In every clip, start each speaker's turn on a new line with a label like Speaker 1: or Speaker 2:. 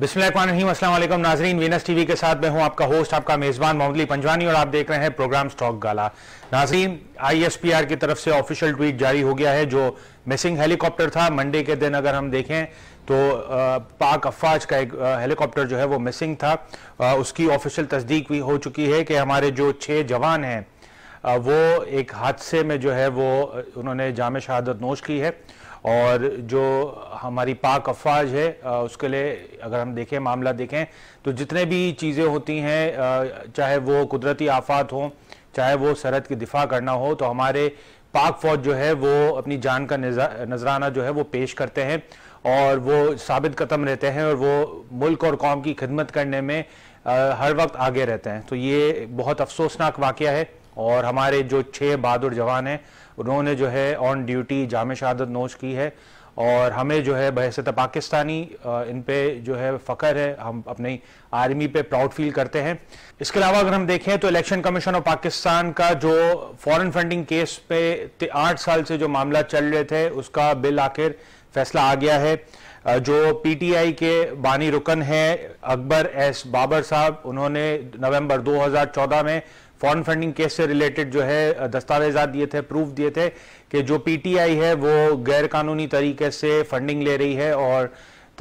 Speaker 1: बिस्मिल्लाम नाजरीन Venus TV के साथ मैं हूं आपका होस्ट आपका मेज़बान मोहम्मद पंजवानी और आप देख रहे हैं प्रोग्राम स्टॉक गाला नाजरीन आईएसपीआर की तरफ से ऑफिशियल ट्वीट जारी हो गया है जो मिसिंग हेलीकॉप्टर था मंडे के दिन अगर हम देखें तो पाक अफवाज का एक हेलीकॉप्टर जो है वो मिसिंग था उसकी ऑफिशियल तस्दीक भी हो चुकी है कि हमारे जो छः जवान हैं वो एक हादसे में जो है वो उन्होंने जाम शहादत नोश की है और जो हमारी पाक अफवाज है उसके लिए अगर हम देखें मामला देखें तो जितने भी चीज़ें होती हैं चाहे वो कुदरती आफात हों चाहे वो सरहद की दिफा करना हो तो हमारे पाक फौज जो है वो अपनी जान का नजराना जो है वो पेश करते हैं और वो साबित कदम रहते हैं और वो मुल्क और कौम की खिदमत करने में आ, हर वक्त आगे रहते हैं तो ये बहुत अफसोसनाक वाक़ है और हमारे जो छः बहादुर जवान हैं उन्होंने जो है ऑन ड्यूटी जाम शहादत नोश की है और हमें जो है बहसत पाकिस्तानी इन पे जो है फ़ख्र है हम अपनी आर्मी पे प्राउड फील करते हैं इसके अलावा अगर हम देखें तो इलेक्शन कमीशन ऑफ पाकिस्तान का जो फॉरेन फंडिंग केस पे आठ साल से जो मामला चल रहे थे उसका बिल आखिर फैसला आ गया है जो पीटीआई के बानी रुकन हैं अकबर एस बाबर साहब उन्होंने नवंबर 2014 में फॉरन फंडिंग केस से रिलेटेड जो है दस्तावेजा दिए थे प्रूफ दिए थे कि जो पीटीआई है वो गैर कानूनी तरीके से फंडिंग ले रही है और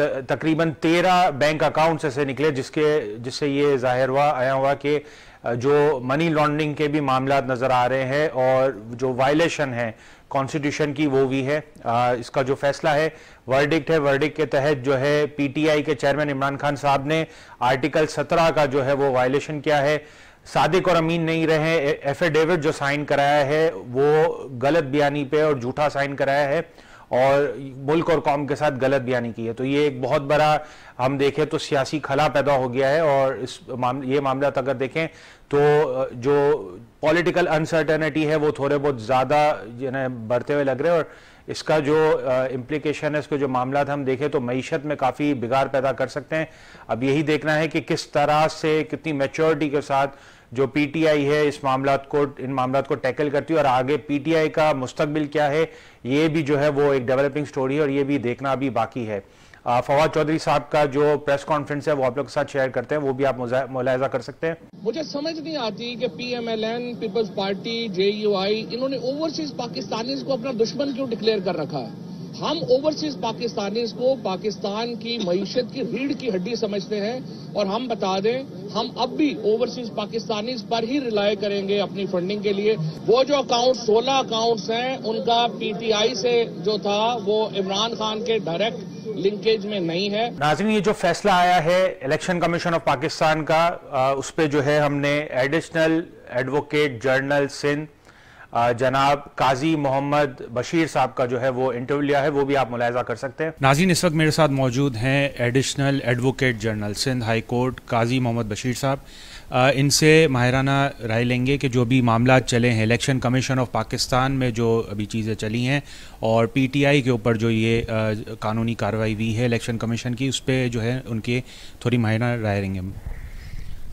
Speaker 1: तकरीबन तेरह बैंक अकाउंट्स ऐसे निकले जिसके जिससे ये जाहिर हुआ आया हुआ कि जो मनी लॉन्ड्रिंग के भी मामला नज़र आ रहे हैं और जो वायलेशन है कॉन्स्टिट्यूशन की वो भी है आ, इसका जो फैसला है वर्डिक्ट है वर्डिक्ट के तहत जो है पीटीआई के चेयरमैन इमरान खान साहब ने आर्टिकल 17 का जो है वो वायलेशन किया है सादिक और अमीन नहीं रहे एफिडेविट जो साइन कराया है वो गलत बयानी पे और झूठा साइन कराया है और मुल्क और कौम के साथ गलत बयानी की है तो ये एक बहुत बड़ा हम देखें तो सियासी खला पैदा हो गया है और इस माम, ये मामला अगर देखें तो जो पॉलिटिकल अनसर्टेनिटी है वो थोड़े बहुत ज़्यादा जो है बढ़ते हुए लग रहे हैं और इसका जो इम्प्लीकेशन है इसको जो मामला हम देखें तो मीशत में काफ़ी बिगाड़ पैदा कर सकते हैं अब यही देखना है कि किस तरह से कितनी मेच्योरिटी के साथ जो पीटीआई है इस मामला को इन मामला को टैकल करती है और आगे पीटीआई का मुस्तबिल क्या है ये भी जो है वो एक डेवलपिंग स्टोरी है और ये भी देखना अभी बाकी है फवाद चौधरी साहब का जो प्रेस कॉन्फ्रेंस है वो आप लोग के साथ शेयर करते हैं वो भी आप मुलायजा कर सकते हैं मुझे समझ नहीं आती कि P M L N People's Party J U I इन्होंने ओवरसीज पाकिस्तानी को अपना दुश्मन क्यों डिक्लेयर कर रखा है हम ओवरसीज पाकिस्तानी को पाकिस्तान की मीशत की रीढ़ की हड्डी समझते हैं और हम बता दें हम अब भी ओवरसीज पाकिस्तानी पर ही रिलाय करेंगे अपनी फंडिंग के लिए वो जो अकाउंट 16 अकाउंट्स हैं उनका पीटीआई से जो था वो इमरान खान के डायरेक्ट लिंकेज में नहीं है नाजिम ये जो फैसला आया है इलेक्शन कमीशन ऑफ पाकिस्तान का उस पर जो है हमने एडिशनल एडवोकेट जर्नल सिंध जनाब काजी मोहम्मद बशीर साहब का जो है वो इंटरव्यू लिया है वो भी आप मुलायजा कर सकते हैं नाजीन इस वक्त मेरे साथ मौजूद हैं additional advocate general Sindh high court Qazi Mohammad Bashir साहब इनसे माहिराना राय लेंगे कि जो भी मामला चले हैं इलेक्शन कमीशन ऑफ पाकिस्तान में जो अभी चीज़ें चली हैं और पीटीआई के ऊपर जो ये कानूनी कार्रवाई हुई है इलेक्शन कमीशन की उस पर जो है उनके थोड़ी माहराना राय लेंगे हम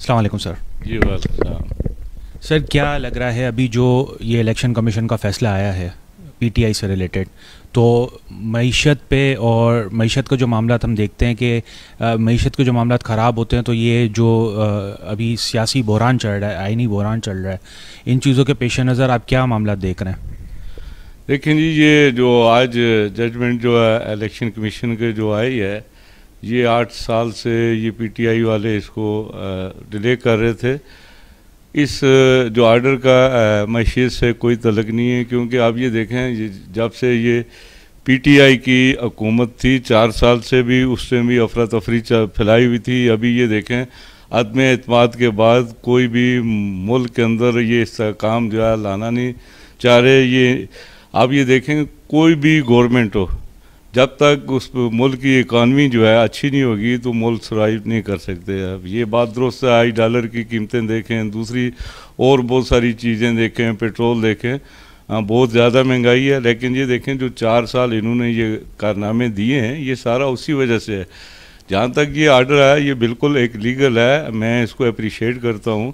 Speaker 1: सर जी सर क्या लग रहा है अभी जो ये इलेक्शन कमीशन का फैसला आया है पी से रिलेटेड तो मीशत पे और मीशत का जो मामला हम देखते हैं कि मीशत के जो मामला ख़राब होते हैं तो ये जो अभी सियासी बहरान चल रहा है आइनी बहरान चल रहा है इन चीज़ों के पेश नज़र आप क्या मामला देख रहे हैं
Speaker 2: देखें जी ये जो आज जजमेंट जो है इलेक्शन कमीशन के जो आई है ये आठ साल से ये पीटीआई वाले इसको डिले कर रहे थे इस जो आर्डर का मैशियत से कोई तलक नहीं है क्योंकि आप ये देखें ये जब से ये पीटीआई की हकूमत थी चार साल से भी उससे भी अफरा तफरी फैलाई हुई थी अभी ये देखें आदम अतमाद के बाद कोई भी मुल्क के अंदर ये इस काम जो है लाना नहीं चाह रहे ये आप ये देखें कोई भी गवर्नमेंट हो जब तक उस मुल्क की इकानमी जो है अच्छी नहीं होगी तो मुल्क सर्वाइव नहीं कर सकते अब ये बात दुरुस्त है आई डॉलर की कीमतें देखें दूसरी और बहुत सारी चीज़ें देखें पेट्रोल देखें हाँ बहुत ज़्यादा महंगाई है लेकिन ये देखें जो चार साल इन्होंने ये कारनामे दिए हैं ये सारा उसी वजह से है जहाँ तक ये आर्डर है ये बिल्कुल एक लीगल है मैं इसको अप्रिशिएट करता हूँ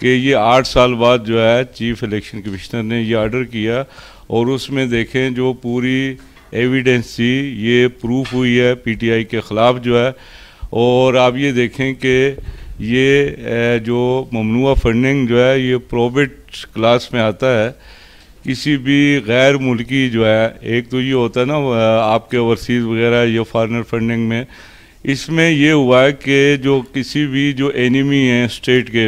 Speaker 2: कि ये आठ साल बाद जो है चीफ इलेक्शन कमिश्नर ने ये आर्डर किया और उसमें देखें जो पूरी एविडेंस थी ये प्रूफ हुई है पीटीआई के ख़िलाफ़ जो है और आप ये देखें कि ये जो ममनुआ फंडिंग जो है ये प्रोबिट क्लास में आता है किसी भी गैर मुल्की जो है एक तो ये होता है ना आपके ओवरसीज़ वगैरह या फॉरनर फंडिंग में इसमें ये हुआ है कि जो किसी भी जो एनिमी हैं स्टेट के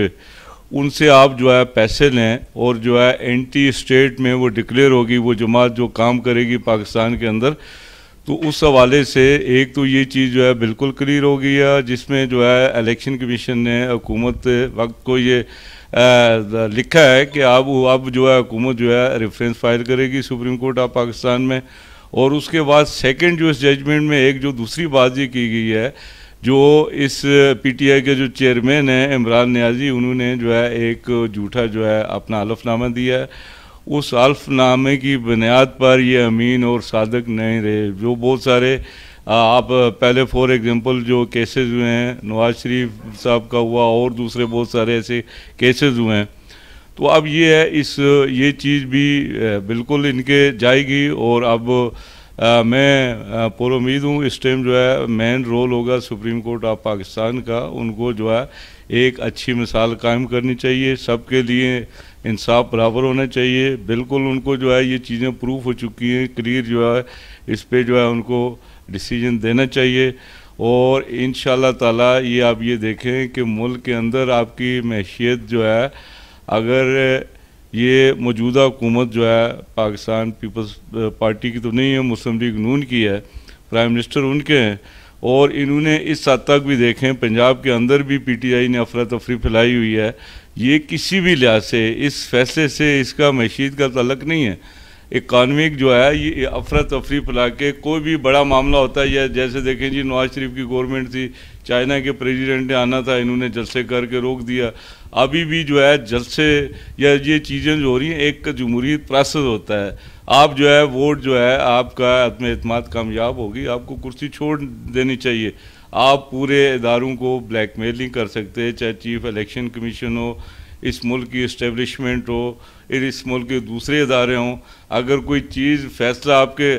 Speaker 2: उनसे आप जो है पैसे लें और जो है एंटी स्टेट में वो डिक्लेयर होगी वो जमात जो काम करेगी पाकिस्तान के अंदर तो उस हवाले से एक तो ये चीज़ जो है बिल्कुल क्लियर हो गई है जिसमें जो है इलेक्शन कमीशन ने हुकूमत वक्त को ये आ, लिखा है कि अब अब जो है हुकूमत जो है रेफरेंस फाइल करेगी सुप्रीम कोर्ट ऑफ पाकिस्तान में और उसके बाद सेकंड जो इस जजमेंट में एक जो दूसरी बात ये की गई है जो इस पीटीआई के जो चेयरमैन हैं इमरान न्याजी उन्होंने जो है एक झूठा जो है अपना हल्फनामा दिया है उस हल्फनामे की बुनियाद पर ये अमीन और सादक नहीं रहे जो बहुत सारे आप पहले फॉर एग्जांपल जो केसेस हुए हैं नवाज शरीफ साहब का हुआ और दूसरे बहुत सारे ऐसे केसेस हुए हैं तो अब ये है इस ये चीज़ भी बिल्कुल इनके जाएगी और अब आ, मैं पुर उम्मीद हूँ इस टाइम जो है मेन रोल होगा सुप्रीम कोर्ट ऑफ पाकिस्तान का उनको जो है एक अच्छी मिसाल कायम करनी चाहिए सबके लिए इंसाफ बराबर होना चाहिए बिल्कुल उनको जो है ये चीज़ें प्रूफ हो चुकी हैं क्लियर जो है इस पर जो है उनको डिसीजन देना चाहिए और इन ताला ये आप ये देखें कि मुल्क के अंदर आपकी मैशियत जो है अगर ये मौजूदा हुकूमत जो है पाकिस्तान पीपल्स पार्टी की तो नहीं है मुस्लिम लीग नून की है प्राइम मिनिस्टर उनके हैं और इन्होंने इस हद तक भी देखें पंजाब के अंदर भी पीटीआई ने अफरा तफरी फैलाई हुई है ये किसी भी लिहाज से इस फैसले से इसका मशीद का तलक नहीं है इकानमिक जो है ये अफरा तफरी फैला के कोई भी बड़ा मामला होता है या जैसे देखें जी नवाज शरीफ की गवर्नमेंट थी चाइना के प्रेसिडेंट ने आना था इन्होंने जलसे करके रोक दिया अभी भी जो है जलसे या ये चीज़ें जो हो रही हैं एक जमहूरी प्रोसेस होता है आप जो है वोट जो है आपका अपने अतमाद कामयाब होगी आपको कुर्सी छोड़ देनी चाहिए आप पूरे इदारों को ब्लैक कर सकते चाहे चीफ इलेक्शन कमीशन हो इस मुल्क की इस्टेबलिशमेंट हो फिर इस मुल्क के दूसरे इदारे हों अगर कोई चीज़ फैसला आपके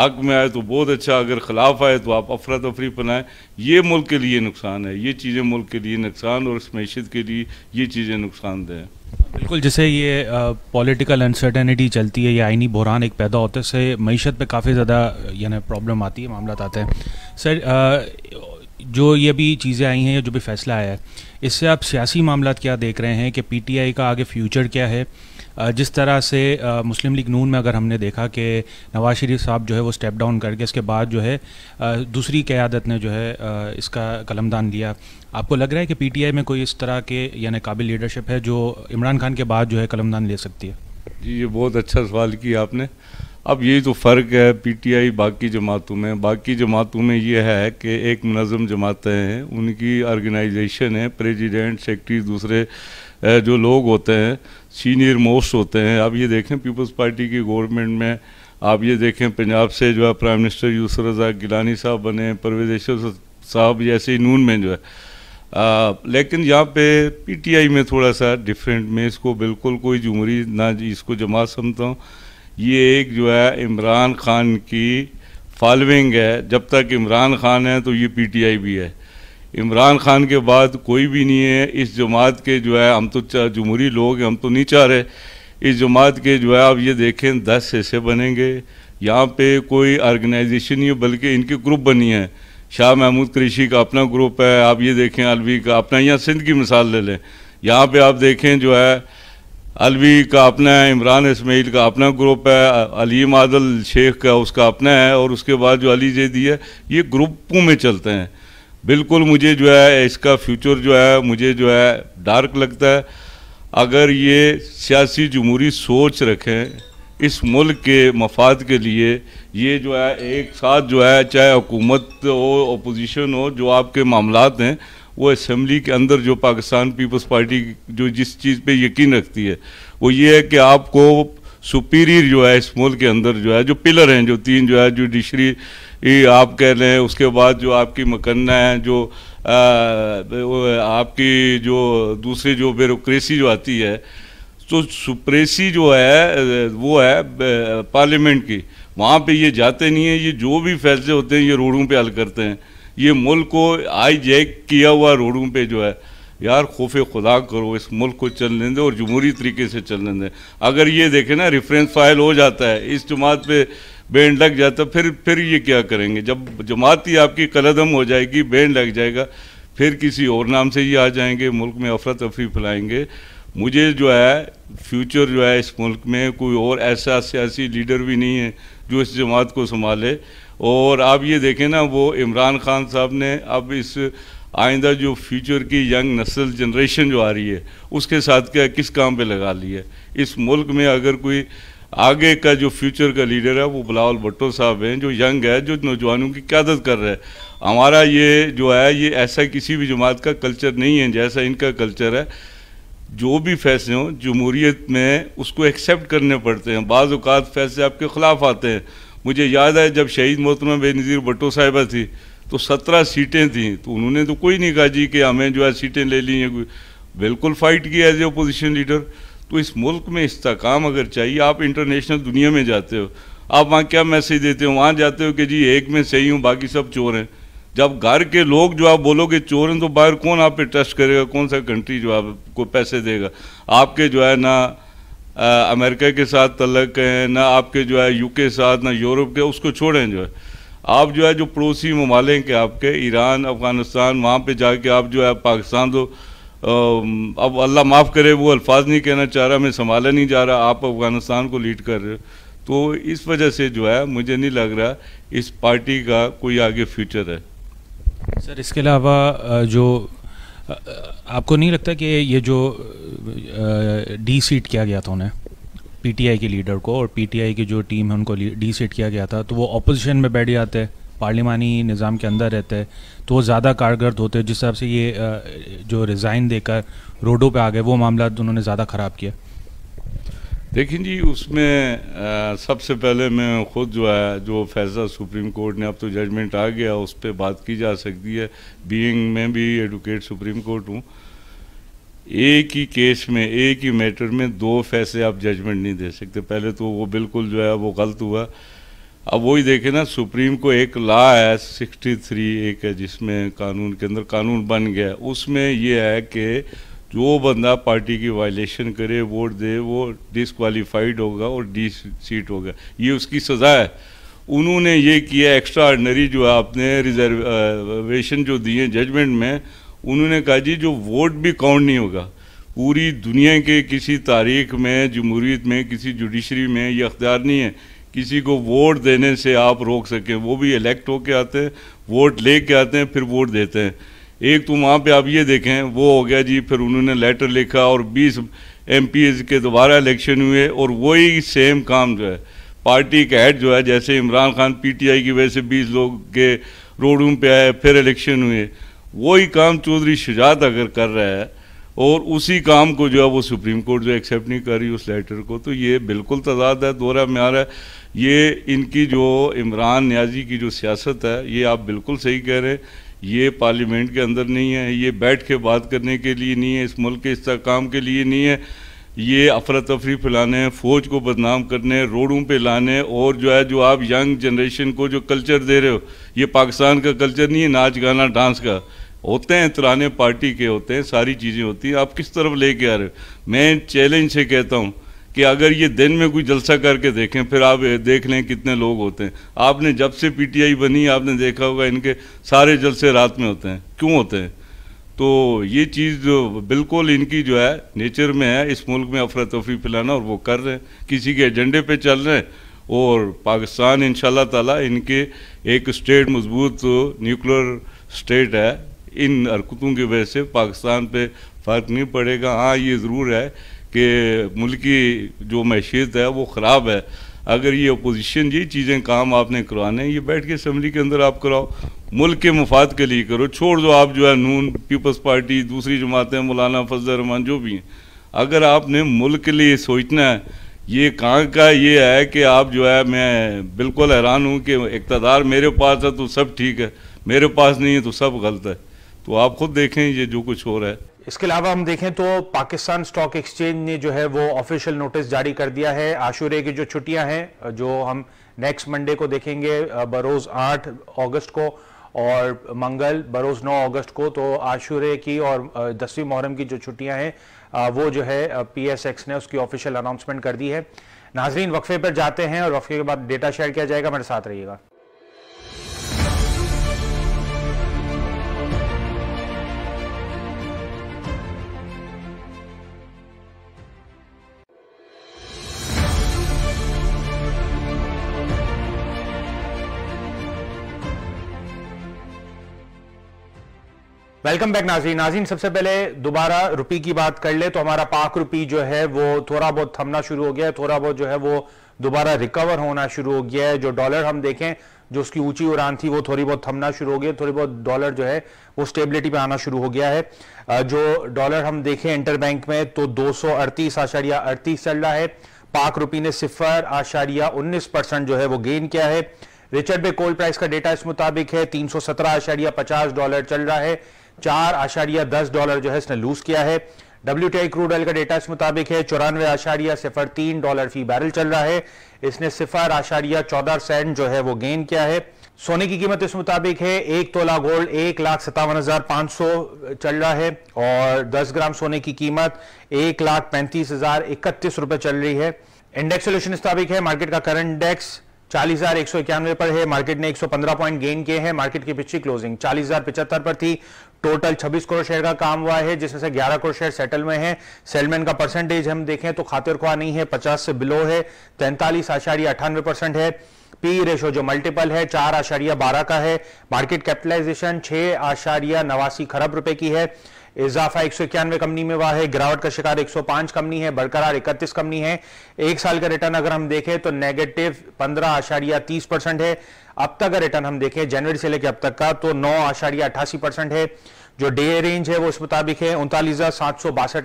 Speaker 2: हक में आए तो बहुत अच्छा अगर खिलाफ आए तो आप अफरा तफरी बनाएं ये मुल्क के लिए नुकसान है ये चीज़ें मुल्क के लिए नुकसान और इस मीशत के लिए ये चीज़ें नुकसान दें बिल्कुल
Speaker 1: जैसे ये पॉलिटिकल अनसर्टेनिटी चलती है या आइनी बहरान एक पैदा होते से मीशत पे काफ़ी ज़्यादा यानी प्रॉब्लम आती है मामला आते हैं सर आ, जो ये भी चीज़ें आई हैं या जो भी फैसला आया है इससे आप सियासी मामला क्या देख रहे हैं कि पीटीआई का आगे फ्यूचर क्या है जिस तरह से मुस्लिम लीग नून में अगर हमने देखा कि नवाज शरीफ साहब जो है वो स्टेप डाउन करके इसके बाद जो है दूसरी क्यादत ने जो है इसका कलमदान लिया आपको लग रहा है कि पीटीआई में कोई इस तरह के यानी काबिल लीडरशिप है जो इमरान खान के बाद जो है कलमदान ले सकती है
Speaker 2: जी ये बहुत अच्छा सवाल किया आपने अब यही तो फ़र्क है पीटीआई बाकी जमातों में बाकी जमातों में ये है कि एक मनज़म जमातें हैं उनकी ऑर्गेनाइजेशन है प्रेसिडेंट सेक्रेटरी दूसरे जो लोग होते हैं सीनियर मोस्ट होते हैं आप ये देखें पीपल्स पार्टी की गवर्नमेंट में आप ये देखें पंजाब से जो है प्राइम मिनिस्टर यूसर रजा गिलानी साहब बने परवेज साहब जैसे ही नून में जो है आ, लेकिन यहाँ पे पीटीआई में थोड़ा सा डिफरेंट मैं इसको बिल्कुल कोई जुमरी ना इसको जमात समझता हूँ ये एक जो है इमरान खान की फॉलोइंग है जब तक इमरान खान है तो ये पीटीआई भी है इमरान खान के बाद कोई भी नहीं है इस जमात के जो है हम तो जमहूरी लोग हैं हम तो नहीं चाह रहे इस जमात के जो है आप ये देखें दस हिस्से बनेंगे यहाँ पे कोई ऑर्गेनाइजेशन नहीं है बल्कि इनके ग्रुप बनी है शाह महमूद कृषि का अपना ग्रुप है आप ये देखें अलवी का अपना यहाँ सिंध की मिसाल ले लें यहाँ पे आप देखें जो है अलवी का अपना है इमरान इसमाइल का अपना ग्रुप है अलीम आदल शेख का उसका अपना है और उसके बाद जो अली जैदी है ये ग्रुपों में चलते हैं बिल्कुल मुझे जो है इसका फ्यूचर जो है मुझे जो है डार्क लगता है अगर ये सियासी जमहूरी सोच रखें इस मुल्क के मफाद के लिए ये जो है एक साथ जो है चाहे हुकूमत हो अपोजिशन हो जो आपके मामला हैं वो असम्बली के अंदर जो पाकिस्तान पीपल्स पार्टी जो जिस चीज़ पे यकीन रखती है वो ये है कि आपको सुपीरियर जो है इस मुल्क के अंदर जो है जो पिलर हैं जो तीन जो है जुडिशरी ये आप कह रहे हैं उसके बाद जो आपकी मकन्ना है जो आ, आपकी जो दूसरी जो ब्यूरोसी जो आती है तो सुप्रेसी जो है वो है पार्लियामेंट की वहाँ पे ये जाते नहीं हैं ये जो भी फैसले होते हैं ये रोडों पे हल करते हैं ये मुल्क को आई जैक किया हुआ रोडों पे जो है यार खौफ खुदा करो इस मुल्क को चलने दें और जमहूरी तरीके से चलने दें अगर ये देखें ना रेफरेंस फाइल हो जाता है इस जमात पर बैंड लग जाता तो फिर फिर ये क्या करेंगे जब जमात ही आपकी कलदम हो जाएगी बैंड लग जाएगा फिर किसी और नाम से ही आ जाएंगे मुल्क में अफरा तफरी फैलाएंगे मुझे जो है फ्यूचर जो है इस मुल्क में कोई और ऐसा सियासी लीडर भी नहीं है जो इस जमात को संभाले और आप ये देखें ना वो इमरान खान साहब ने अब इस आइंदा जो फ्यूचर की यंग नस्ल जनरेशन जो आ रही है उसके साथ क्या किस काम पे लगा ली है इस मुल्क में अगर कोई आगे का जो फ्यूचर का लीडर है वो बिलावल भट्टो साहब हैं जो यंग है जो नौजवानों की क्यादत कर रहे हैं हमारा ये जो है ये ऐसा किसी भी जमात का कल्चर नहीं है जैसा इनका कल्चर है जो भी फैसले हों जमहूरीत में उसको एक्सेप्ट करने पड़ते हैं बाज़ात फैसले आपके ख़िलाफ़ आते हैं मुझे याद है जब शहीद मोहतरमा बेनज़ीर भट्टो साहिबा थी तो सत्रह सीटें थीं तो उन्होंने तो कोई नहीं कहा जी कि हमें जो है सीटें ले ली हैं बिल्कुल फ़ाइट किया एज ए अपोजिशन लीडर तो इस मुल्क में इस्तकाम अगर चाहिए आप इंटरनेशनल दुनिया में जाते हो आप वहाँ क्या मैसेज देते हो वहाँ जाते हो कि जी एक में सही हूँ बाकी सब चोर हैं जब घर के लोग जो आप बोलोगे चोर हैं तो बाहर कौन आप पे ट्रस्ट करेगा कौन सा कंट्री जो आपको पैसे देगा आपके जो है ना आ, अमेरिका के साथ तलक हैं ना आपके जो है यूके के साथ ना यूरोप के उसको छोड़ें जो है आप जो है जो पड़ोसी ममालिक आपके ईरान अफ़गानिस्तान वहाँ पर जाके आप जो है पाकिस्तान दो अब अल्लाह माफ़ करे वो अल्फाज नहीं कहना चाह रहा मैं संभाला नहीं जा रहा आप अफ़गानिस्तान को लीड कर रहे हो तो इस वजह से जो है मुझे नहीं लग रहा इस पार्टी का कोई आगे फ्यूचर है
Speaker 1: सर इसके अलावा जो आपको नहीं लगता कि ये जो डी सीट किया गया था उन्हें पीटीआई के लीडर को और पीटीआई की जो टीम है उनको डी सीट किया गया था तो वो अपोजिशन में बैठ जाते हैं पार्लिमानी निज़ाम के अंदर रहते हैं तो वो ज़्यादा कारगर होते हैं जिस हिसाब से ये जो रिज़ाइन देकर रोडों पे आ गए वो मामला तो उन्होंने ज़्यादा ख़राब किया
Speaker 2: देखिए जी उसमें आ, सबसे पहले मैं ख़ुद जो है जो फैसला सुप्रीम कोर्ट ने अब तो जजमेंट आ गया उस पर बात की जा सकती है बीइंग में भी एडवोकेट सुप्रीम कोर्ट हूँ एक ही केस में एक ही मैटर में दो फैसले आप जजमेंट नहीं दे सकते पहले तो वो बिल्कुल जो है वो गलत हुआ अब वही देखें ना सुप्रीम को एक लॉ है सिक्सटी थ्री एक है जिसमें कानून के अंदर कानून बन गया उसमें ये है कि जो बंदा पार्टी की वायलेशन करे वोट दे वो डिसक्वालीफाइड होगा और डी सीट होगा ये उसकी सज़ा है उन्होंने ये किया एक्स्ट्रा ऑर्डनरी जो है आपने रिजर्वेशन जो दिए जजमेंट में उन्होंने कहा जी जो वोट भी काउंट नहीं होगा पूरी दुनिया के किसी तारीख में जमहूरीत में किसी जुडिशरी में ये अख्तियार नहीं है किसी को वोट देने से आप रोक सकें वो भी इलेक्ट होके आते हैं वोट ले के आते हैं फिर वोट देते हैं एक तो वहाँ पे आप ये देखें वो हो गया जी फिर उन्होंने लेटर लिखा और 20 एम के दोबारा इलेक्शन हुए और वही सेम काम जो है पार्टी का हेड जो है जैसे इमरान खान पीटीआई की वजह से 20 लोग के रोडूम पे आए फिर इलेक्शन हुए वही काम चौधरी शुजात अगर कर रहा है और उसी काम को जो है वो सुप्रीम कोर्ट जो एक्सेप्ट नहीं कर रही उस लेटर को तो ये बिल्कुल तजाद है दोहरा म्यार है ये इनकी जो इमरान न्याजी की जो सियासत है ये आप बिल्कुल सही कह रहे हैं ये पार्लियामेंट के अंदर नहीं है ये बैठ के बात करने के लिए नहीं है इस मुल्क के इसकाम के लिए नहीं है ये अफरा तफरी फैलाने फ़ौज को बदनाम करने रोडों पे लाने और जो है जो आप यंग जनरेशन को जो कल्चर दे रहे हो ये पाकिस्तान का कल्चर नहीं है नाच गाना डांस का होते हैं तराने पार्टी के होते हैं सारी चीज़ें होती हैं आप किस तरफ लेके आ रहे हो मैं चैलेंज से कहता हूँ कि अगर ये दिन में कोई जलसा करके देखें फिर आप देख लें कितने लोग होते हैं आपने जब से पीटीआई बनी आपने देखा होगा इनके सारे जलसे रात में होते हैं क्यों होते हैं तो ये चीज़ बिल्कुल इनकी जो है नेचर में है इस मुल्क में अफरा तफरी फैलाना और वो कर रहे हैं किसी के एजेंडे पर चल रहे हैं और पाकिस्तान इन ताला इनके एक स्टेट मजबूत न्यूक्लियर स्टेट है इन हरकतों की वजह से पाकिस्तान पे फ़र्क नहीं पड़ेगा हाँ ये ज़रूर है कि मुल्क की जो मैशियत है वो ख़राब है अगर ये अपोजिशन ये चीज़ें काम आपने करवाने हैं ये बैठ के असम्बली के अंदर आप कराओ मुल्क के मफाद के लिए करो छोड़ दो आप जो है नून पीपल्स पार्टी दूसरी जमातें मौलाना फजल रहमान जो भी हैं अगर आपने मुल्क के लिए सोचना है ये कहाँ का ये है कि आप जो है मैं बिल्कुल हैरान हूँ कि इकतदार मेरे पास है तो सब ठीक है मेरे पास नहीं है तो सब गलत है तो आप खुद देखें ये जो कुछ हो रहा है इसके
Speaker 1: अलावा हम देखें तो पाकिस्तान स्टॉक एक्सचेंज ने जो है वो ऑफिशियल नोटिस जारी कर दिया है आशूरे की जो छुट्टियां हैं जो हम नेक्स्ट मंडे को देखेंगे बरोज आठ अगस्त को और मंगल बरोज नौ अगस्त को तो आशूरे की और दसवीं मुहर्रम की जो छुट्टियां हैं वो जो है पीएसएक्स ने उसकी ऑफिशियल अनाउंसमेंट कर दी है नाजरीन वक्फे पर जाते हैं और वक्फे के बाद डेटा शेयर किया जाएगा मेरे साथ रहिएगा वेलकम बैक नाजी नाजीन सबसे पहले दोबारा रुपी की बात कर ले तो हमारा पाक रुपी जो है वो थोड़ा बहुत थमना शुरू हो गया है थोड़ा बहुत जो है वो दोबारा रिकवर होना शुरू हो गया है जो डॉलर हम देखें जो उसकी ऊंची उड़ान थी वो थोड़ी बहुत थमना शुरू हो गई थोड़ी बहुत डॉलर जो है वो स्टेबिलिटी पे आना शुरू हो गया है जो डॉलर हम देखें इंटर बैंक में तो दो सौ अड़तीस अड़तीस चल रहा है पाक रुपी ने सिफर आशारिया उन्नीस परसेंट जो है वो गेन किया है रिचर्ड बे कोल्ड प्राइस का डेटा इस मुताबिक है तीन सौ सत्रह आशारिया पचास डॉलर चल रहा है चार आशारिया दस डॉलर जो है इसने लूज किया है W T I crude oil का डेटा इस मुताबिक है चौरानवे आशारिया सिफर तीन डॉलर फी बैरल चल रहा है इसने सिफर आशारिया चौदह सेंट जो है वो गेन किया है सोने की कीमत इस मुताबिक है एक तोला गोल्ड एक लाख सत्तावन हजार पांच सौ चल रहा है और दस ग्राम सोने की कीमत एक लाख पैंतीस हजार इकतीस रुपए चल रही है इंडेक्स सोल्यूशन इस मुताबिक है मार्केट का करंट इंडेक्स चालीस हजार एक सौ इक्यानवे पर है मार्केट ने 115 पॉइंट गेन किए हैं मार्केट की पिछली क्लोजिंग चालीस हजार पिछहत्तर पर थी टोटल 26 करोड़ शेयर का काम हुआ है जिसमें से 11 करोड़ शेयर सेटल में है सेलमैन का परसेंटेज हम देखें तो खातिर खुआ नहीं है 50 से बिलो है तैंतालीस आशारिया अठानवे परसेंट है पी रेशो जो मल्टीपल है चार आशारिया बारह का है मार्केट कैपिटलाइजेशन छह आशारिया नवासी खरब रुपए की है इजाफा एक सौ इक्यानवे कंपनी में हुआ है गिरावट का शिकार 105 कंपनी है बरकरार 31 कंपनी है एक साल का रिटर्न अगर हम देखें तो नेगेटिव पंद्रह आशारिया तीस परसेंट है अब तक का रिटर्न हम देखें जनवरी से लेकर अब तक का तो नौ आशारिया अठासी परसेंट है जो डे रेंज है वो उस मुताबिक है उनतालीस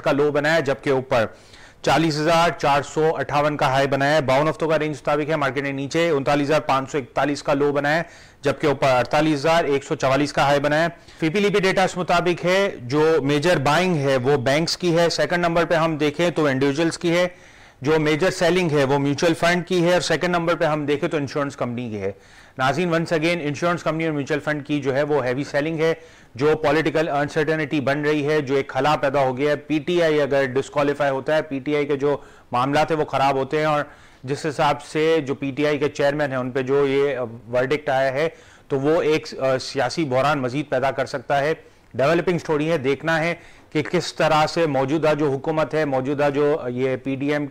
Speaker 1: का लो बनाया जबकि ऊपर चालीस हजार चार सौ का हाई बनाया है बावन हफ्तों का रेंज मुताबिक है मार्केट ने नीचे उनतालीस हजार पांच सौ इकतालीस का लो बनाया जबकि ऊपर अड़तालीस हजार एक सौ चवालीस का हाई बनाया पीपीलीपी डेटा इस मुताबिक है जो मेजर बाइंग है वो बैंक्स की है सेकंड नंबर पे हम देखें तो इंडिविजुअल्स की है जो मेजर सेलिंग है वो म्यूचुअल फंड की है और सेकंड नंबर पे हम देखें तो इंश्योरेंस कंपनी की है नाजीन वंस अगेन इंश्योरेंस कंपनी और म्यूचुअल फंड की जो है वो हैवी सेलिंग है जो पॉलिटिकल अनसर्टेनिटी बन रही है जो एक खला पैदा हो गया है पीटीआई अगर डिस्कालीफाई होता है पीटीआई के जो मामला थे वो खराब होते हैं और जिस हिसाब से जो पीटीआई के चेयरमैन है उन पर जो ये वर्डिक्ट uh, आया है तो वो एक uh, सियासी बहरान मजीद पैदा कर सकता है डेवलपिंग स्टोरी है देखना है कि किस तरह से मौजूदा जो हुकूमत है मौजूदा जो ये पीडीएम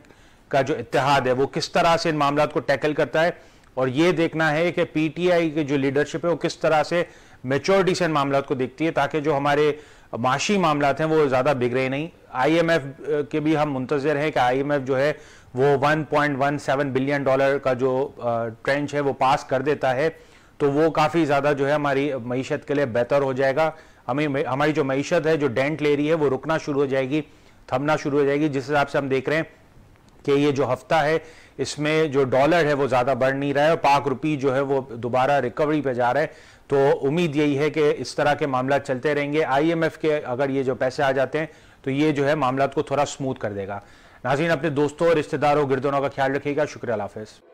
Speaker 1: का जो इतिहाद है वो किस तरह से इन मामला को टैकल करता है और ये देखना है कि पीटीआई की जो लीडरशिप है वो किस तरह से मेच्योरिटी से इन मामला को देखती है ताकि जो हमारे माशी मामला हैं वो ज़्यादा बिगड़े नहीं आईएमएफ के भी हम मुंतजर हैं कि आईएमएफ जो है वो 1.17 बिलियन डॉलर का जो ट्रेंच है वो पास कर देता है तो वो काफ़ी ज़्यादा जो है हमारी मीशत के लिए बेहतर हो जाएगा हमें हमारी जो मीशत है जो डेंट ले रही है वो रुकना शुरू हो जाएगी थमना शुरू हो जाएगी जिस हिसाब से हम देख रहे हैं कि ये जो हफ्ता है इसमें जो डॉलर है वो ज़्यादा बढ़ नहीं रहा है और पाक रुपी जो है वो दोबारा रिकवरी पे जा रहा है तो उम्मीद यही है कि इस तरह के मामला चलते रहेंगे आईएमएफ के अगर ये जो पैसे आ जाते हैं तो ये जो है मामला को थोड़ा स्मूथ कर देगा नाजीन अपने दोस्तों और रिश्तेदारों गिरदोनों का ख्याल रखिएगा शुक्रिया हाफिज़